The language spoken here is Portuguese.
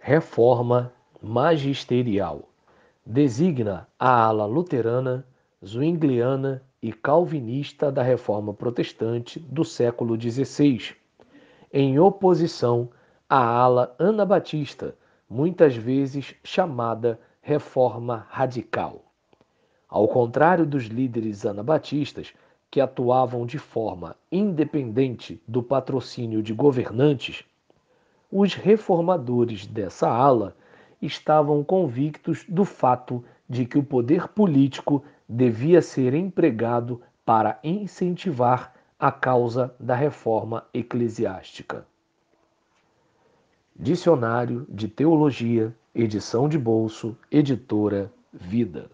reforma magisterial. Designa a ala luterana, zwingliana e calvinista da reforma protestante do século XVI, em oposição à ala anabatista, muitas vezes chamada reforma radical. Ao contrário dos líderes anabatistas, que atuavam de forma independente do patrocínio de governantes, os reformadores dessa ala estavam convictos do fato de que o poder político devia ser empregado para incentivar a causa da reforma eclesiástica. Dicionário de Teologia, edição de bolso, editora Vida.